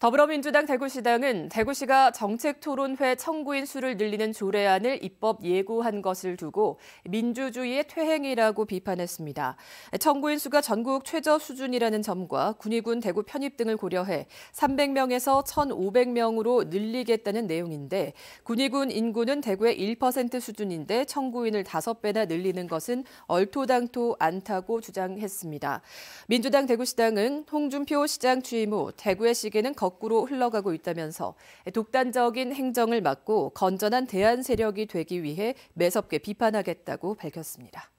더불어민주당 대구시당은 대구시가 정책토론회 청구인 수를 늘리는 조례안을 입법 예고한 것을 두고 민주주의의 퇴행이라고 비판했습니다. 청구인 수가 전국 최저 수준이라는 점과 군의군 대구 편입 등을 고려해 300명에서 1,500명으로 늘리겠다는 내용인데 군의군 인구는 대구의 1% 수준인데 청구인을 5배나 늘리는 것은 얼토당토 않다고 주장했습니다. 민주당 대구시당은 홍준표 시장 취임 후 대구의 시계는 거꾸로 흘러가고 있다면서 독단적인 행정을 막고 건전한 대한 세력이 되기 위해 매섭게 비판하겠다고 밝혔습니다.